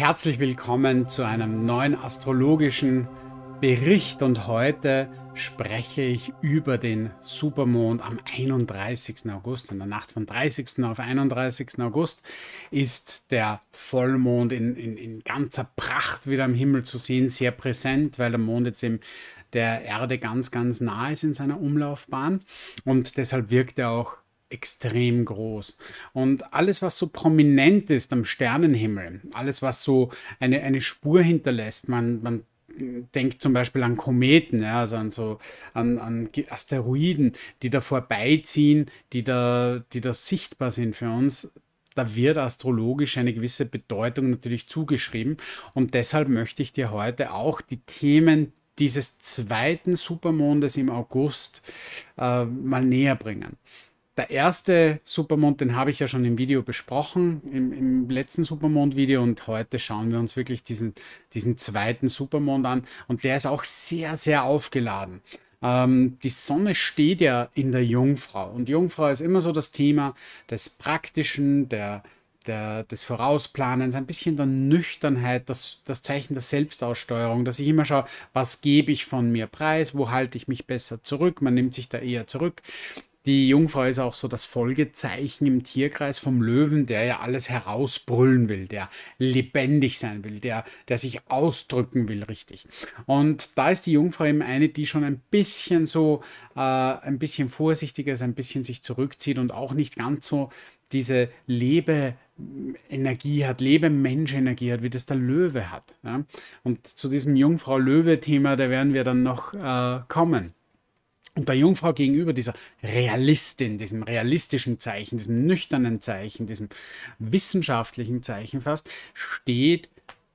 Herzlich willkommen zu einem neuen astrologischen Bericht und heute spreche ich über den Supermond am 31. August. In der Nacht von 30. auf 31. August ist der Vollmond in, in, in ganzer Pracht wieder am Himmel zu sehen, sehr präsent, weil der Mond jetzt eben der Erde ganz, ganz nah ist in seiner Umlaufbahn und deshalb wirkt er auch extrem groß. Und alles, was so prominent ist am Sternenhimmel, alles, was so eine, eine Spur hinterlässt, man, man denkt zum Beispiel an Kometen, ja, also an so an, an Asteroiden, die da vorbeiziehen, die da, die da sichtbar sind für uns. Da wird astrologisch eine gewisse Bedeutung natürlich zugeschrieben. Und deshalb möchte ich dir heute auch die Themen dieses zweiten Supermondes im August äh, mal näher bringen der erste Supermond, den habe ich ja schon im Video besprochen, im, im letzten Supermond-Video und heute schauen wir uns wirklich diesen, diesen zweiten Supermond an und der ist auch sehr, sehr aufgeladen. Ähm, die Sonne steht ja in der Jungfrau und Jungfrau ist immer so das Thema des Praktischen, der, der, des Vorausplanens, ein bisschen der Nüchternheit, das, das Zeichen der Selbstaussteuerung, dass ich immer schaue, was gebe ich von mir preis, wo halte ich mich besser zurück, man nimmt sich da eher zurück. Die Jungfrau ist auch so das Folgezeichen im Tierkreis vom Löwen, der ja alles herausbrüllen will, der lebendig sein will, der, der sich ausdrücken will, richtig. Und da ist die Jungfrau eben eine, die schon ein bisschen so, äh, ein bisschen vorsichtiger ist, ein bisschen sich zurückzieht und auch nicht ganz so diese Lebe Energie hat, Lebe-Mensch-Energie hat, wie das der Löwe hat. Ja? Und zu diesem Jungfrau-Löwe-Thema, da werden wir dann noch äh, kommen. Und der Jungfrau gegenüber dieser Realistin, diesem realistischen Zeichen, diesem nüchternen Zeichen, diesem wissenschaftlichen Zeichen fast, steht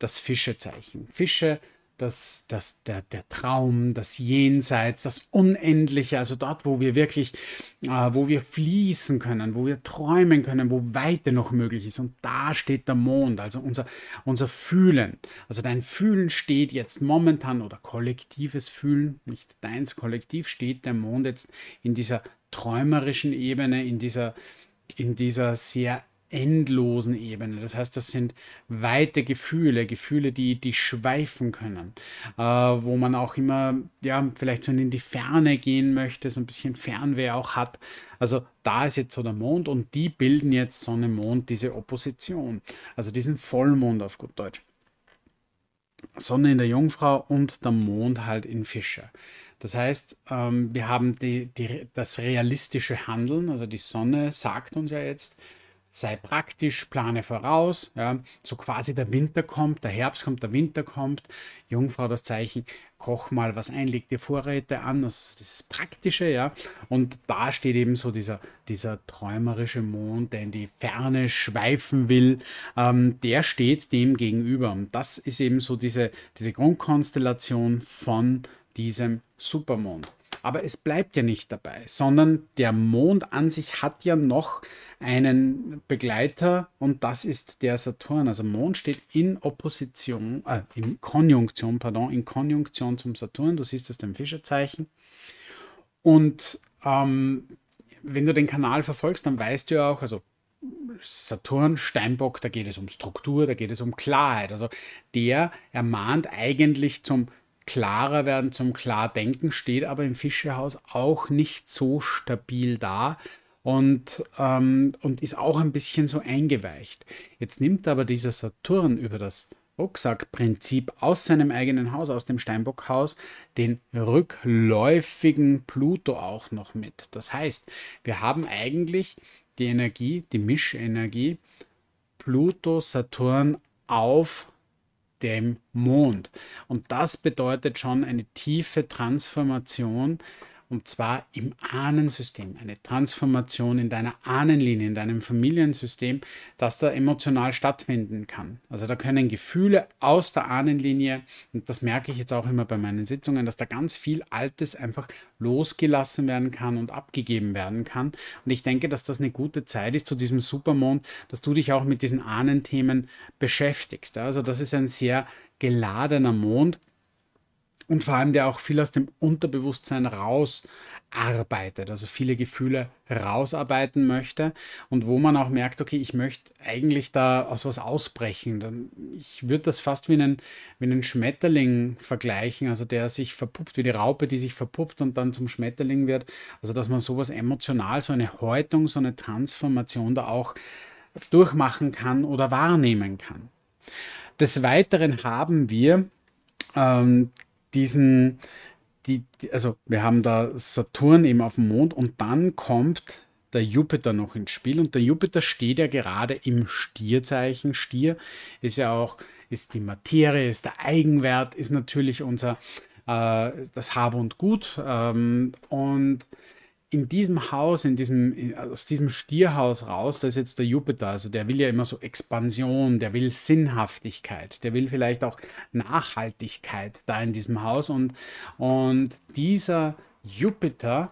das Fischezeichen. Fische das, das, der, der Traum, das Jenseits, das Unendliche, also dort, wo wir wirklich, äh, wo wir fließen können, wo wir träumen können, wo Weite noch möglich ist. Und da steht der Mond, also unser, unser Fühlen. Also dein Fühlen steht jetzt momentan oder kollektives Fühlen, nicht deins, kollektiv steht der Mond jetzt in dieser träumerischen Ebene, in dieser, in dieser sehr endlosen Ebene. Das heißt, das sind weite Gefühle, Gefühle, die, die schweifen können, äh, wo man auch immer, ja, vielleicht so in die Ferne gehen möchte, so ein bisschen Fernweh auch hat. Also da ist jetzt so der Mond und die bilden jetzt Sonne, Mond, diese Opposition, also diesen Vollmond auf gut Deutsch. Sonne in der Jungfrau und der Mond halt in Fischer. Das heißt, ähm, wir haben die, die, das realistische Handeln, also die Sonne sagt uns ja jetzt, sei praktisch, plane voraus, ja, so quasi der Winter kommt, der Herbst kommt, der Winter kommt, Jungfrau das Zeichen, koch mal was ein, leg dir Vorräte an, das ist das Praktische, ja, und da steht eben so dieser, dieser träumerische Mond, der in die Ferne schweifen will, ähm, der steht dem gegenüber und das ist eben so diese, diese Grundkonstellation von diesem Supermond. Aber es bleibt ja nicht dabei, sondern der Mond an sich hat ja noch einen Begleiter und das ist der Saturn. Also Mond steht in Opposition, äh, in Konjunktion, pardon, in Konjunktion zum Saturn. Du siehst das dem Fischezeichen. Und ähm, wenn du den Kanal verfolgst, dann weißt du ja auch, also Saturn, Steinbock, da geht es um Struktur, da geht es um Klarheit. Also der ermahnt eigentlich zum klarer werden zum Klardenken, steht aber im Fischehaus auch nicht so stabil da und, ähm, und ist auch ein bisschen so eingeweicht. Jetzt nimmt aber dieser Saturn über das Rucksackprinzip aus seinem eigenen Haus, aus dem Steinbockhaus, den rückläufigen Pluto auch noch mit. Das heißt, wir haben eigentlich die Energie, die Mischenergie Pluto, Saturn auf dem Mond. Und das bedeutet schon eine tiefe Transformation und zwar im Ahnensystem, eine Transformation in deiner Ahnenlinie, in deinem Familiensystem, das da emotional stattfinden kann. Also da können Gefühle aus der Ahnenlinie, und das merke ich jetzt auch immer bei meinen Sitzungen, dass da ganz viel Altes einfach losgelassen werden kann und abgegeben werden kann. Und ich denke, dass das eine gute Zeit ist zu diesem Supermond, dass du dich auch mit diesen Ahnenthemen beschäftigst. Also das ist ein sehr geladener Mond und vor allem der auch viel aus dem Unterbewusstsein rausarbeitet, also viele Gefühle rausarbeiten möchte und wo man auch merkt, okay, ich möchte eigentlich da aus was ausbrechen. Ich würde das fast wie einen, wie einen Schmetterling vergleichen, also der sich verpuppt, wie die Raupe, die sich verpuppt und dann zum Schmetterling wird. Also dass man sowas emotional, so eine Häutung, so eine Transformation da auch durchmachen kann oder wahrnehmen kann. Des Weiteren haben wir ähm, diesen, die, also wir haben da Saturn eben auf dem Mond und dann kommt der Jupiter noch ins Spiel und der Jupiter steht ja gerade im Stierzeichen. Stier ist ja auch, ist die Materie, ist der Eigenwert, ist natürlich unser, äh, das Habe und Gut ähm, und in diesem Haus, in diesem, aus diesem Stierhaus raus, da ist jetzt der Jupiter, also der will ja immer so Expansion, der will Sinnhaftigkeit, der will vielleicht auch Nachhaltigkeit da in diesem Haus und, und dieser Jupiter,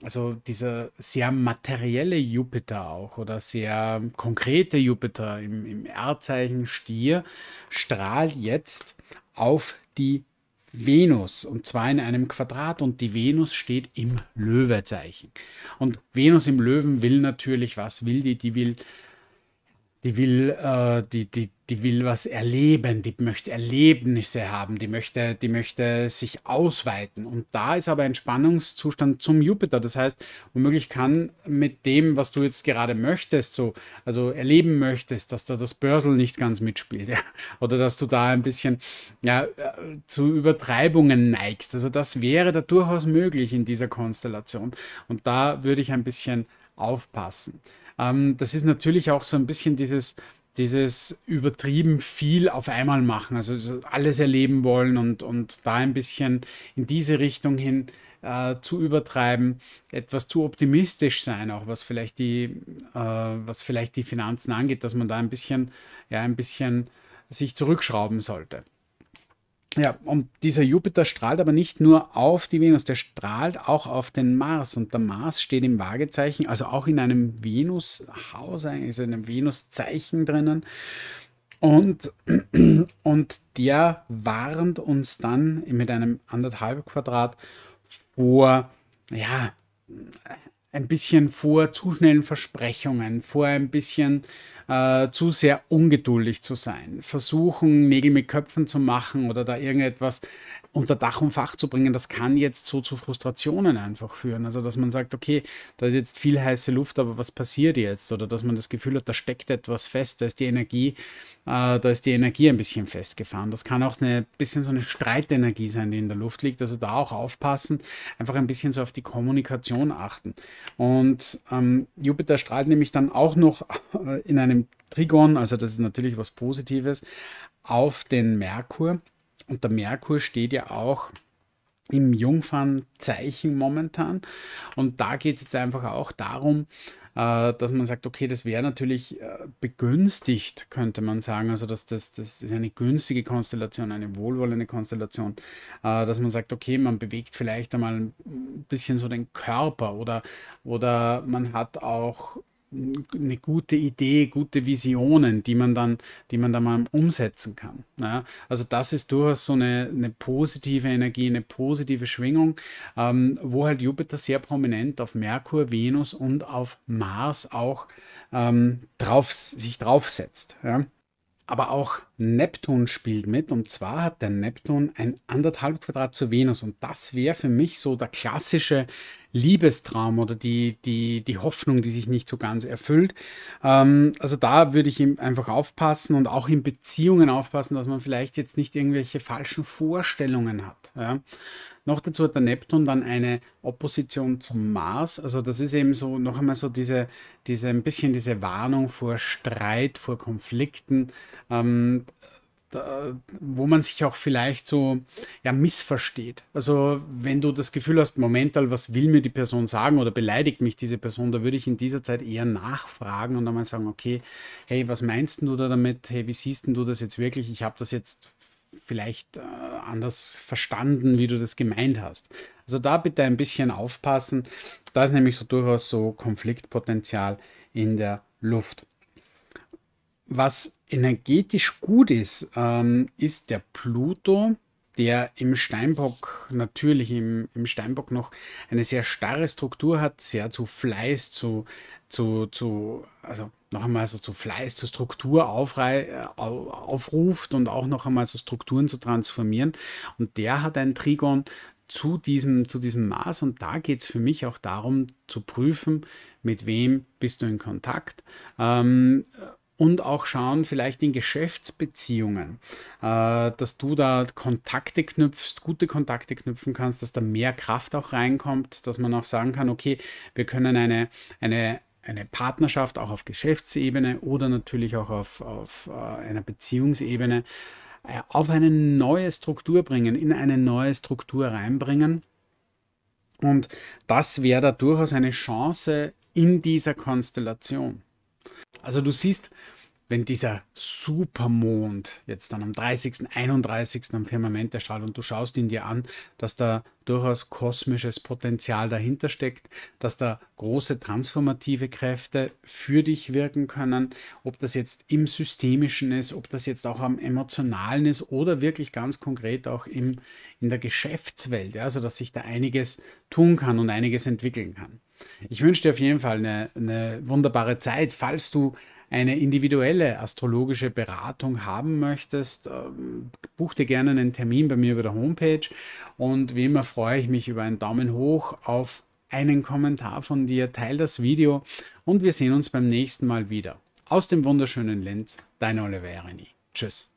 also dieser sehr materielle Jupiter auch oder sehr konkrete Jupiter im, im Erdzeichen Stier strahlt jetzt auf die Venus und zwar in einem Quadrat und die Venus steht im Löwezeichen. Und Venus im Löwen will natürlich, was will die? Die will die will, äh, die, die, die will was erleben, die möchte Erlebnisse haben, die möchte, die möchte sich ausweiten. Und da ist aber ein Spannungszustand zum Jupiter. Das heißt, womöglich kann mit dem, was du jetzt gerade möchtest, so, also erleben möchtest, dass da das Börsel nicht ganz mitspielt, ja, oder dass du da ein bisschen ja, äh, zu Übertreibungen neigst. Also das wäre da durchaus möglich in dieser Konstellation. Und da würde ich ein bisschen aufpassen. Ähm, das ist natürlich auch so ein bisschen dieses, dieses übertrieben viel auf einmal machen, also alles erleben wollen und, und da ein bisschen in diese Richtung hin äh, zu übertreiben, etwas zu optimistisch sein, auch was vielleicht die, äh, was vielleicht die Finanzen angeht, dass man da ein bisschen, ja, ein bisschen sich zurückschrauben sollte. Ja, und dieser Jupiter strahlt aber nicht nur auf die Venus, der strahlt auch auf den Mars. Und der Mars steht im Waagezeichen, also auch in einem Venushaus, in einem Venuszeichen drinnen. Und, und der warnt uns dann mit einem anderthalb Quadrat vor, ja, ein bisschen vor zu schnellen Versprechungen, vor ein bisschen äh, zu sehr ungeduldig zu sein, versuchen, Nägel mit Köpfen zu machen oder da irgendetwas unter Dach und Fach zu bringen, das kann jetzt so zu Frustrationen einfach führen. Also, dass man sagt, okay, da ist jetzt viel heiße Luft, aber was passiert jetzt? Oder dass man das Gefühl hat, da steckt etwas fest, da ist die Energie, äh, da ist die Energie ein bisschen festgefahren. Das kann auch ein bisschen so eine Streitenergie sein, die in der Luft liegt. Also da auch aufpassen, einfach ein bisschen so auf die Kommunikation achten. Und ähm, Jupiter strahlt nämlich dann auch noch äh, in einem Trigon, also das ist natürlich was Positives, auf den Merkur. Und der Merkur steht ja auch im Jungfernzeichen momentan. Und da geht es jetzt einfach auch darum, äh, dass man sagt, okay, das wäre natürlich äh, begünstigt, könnte man sagen. Also das, das, das ist eine günstige Konstellation, eine wohlwollende Konstellation, äh, dass man sagt, okay, man bewegt vielleicht einmal ein bisschen so den Körper oder, oder man hat auch eine gute Idee, gute Visionen, die man dann, die man dann mal umsetzen kann. Ja, also das ist durchaus so eine, eine positive Energie, eine positive Schwingung, ähm, wo halt Jupiter sehr prominent auf Merkur, Venus und auf Mars auch ähm, drauf, sich draufsetzt. Ja. Aber auch Neptun spielt mit und zwar hat der Neptun ein anderthalb Quadrat zu Venus und das wäre für mich so der klassische Liebestraum oder die, die, die Hoffnung, die sich nicht so ganz erfüllt. Ähm, also da würde ich einfach aufpassen und auch in Beziehungen aufpassen, dass man vielleicht jetzt nicht irgendwelche falschen Vorstellungen hat. Ja? Noch dazu hat der Neptun dann eine Opposition zum Mars. Also das ist eben so noch einmal so diese, diese ein bisschen diese Warnung vor Streit, vor Konflikten. Ähm, da, wo man sich auch vielleicht so ja, missversteht. Also wenn du das Gefühl hast, Momental, was will mir die Person sagen oder beleidigt mich diese Person, da würde ich in dieser Zeit eher nachfragen und einmal sagen, okay, hey, was meinst du da damit? Hey, wie siehst du das jetzt wirklich? Ich habe das jetzt vielleicht äh, anders verstanden, wie du das gemeint hast. Also da bitte ein bisschen aufpassen. Da ist nämlich so durchaus so Konfliktpotenzial in der Luft. Was energetisch gut ist, ähm, ist der Pluto, der im Steinbock natürlich im, im Steinbock noch eine sehr starre Struktur hat, sehr zu Fleiß, zu, zu, zu also noch einmal so zu Fleiß, zu Struktur äh, aufruft und auch noch einmal so Strukturen zu transformieren. Und der hat ein Trigon zu diesem, zu diesem Maß. Und da geht es für mich auch darum zu prüfen, mit wem bist du in Kontakt. Ähm, und auch schauen, vielleicht in Geschäftsbeziehungen, äh, dass du da Kontakte knüpfst, gute Kontakte knüpfen kannst, dass da mehr Kraft auch reinkommt, dass man auch sagen kann, okay, wir können eine, eine, eine Partnerschaft auch auf Geschäftsebene oder natürlich auch auf, auf äh, einer Beziehungsebene äh, auf eine neue Struktur bringen, in eine neue Struktur reinbringen. Und das wäre da durchaus eine Chance in dieser Konstellation. Also du siehst, wenn dieser Supermond jetzt dann am 30., 31. am Firmament erstrahlt und du schaust ihn dir an, dass da durchaus kosmisches Potenzial dahinter steckt, dass da große transformative Kräfte für dich wirken können, ob das jetzt im systemischen ist, ob das jetzt auch am emotionalen ist oder wirklich ganz konkret auch im, in der Geschäftswelt, ja, also dass sich da einiges tun kann und einiges entwickeln kann. Ich wünsche dir auf jeden Fall eine, eine wunderbare Zeit, falls du eine individuelle astrologische Beratung haben möchtest, ähm, buch dir gerne einen Termin bei mir über der Homepage. Und wie immer freue ich mich über einen Daumen hoch auf einen Kommentar von dir, teil das Video und wir sehen uns beim nächsten Mal wieder. Aus dem wunderschönen Lenz, dein Oliver Erini. Tschüss.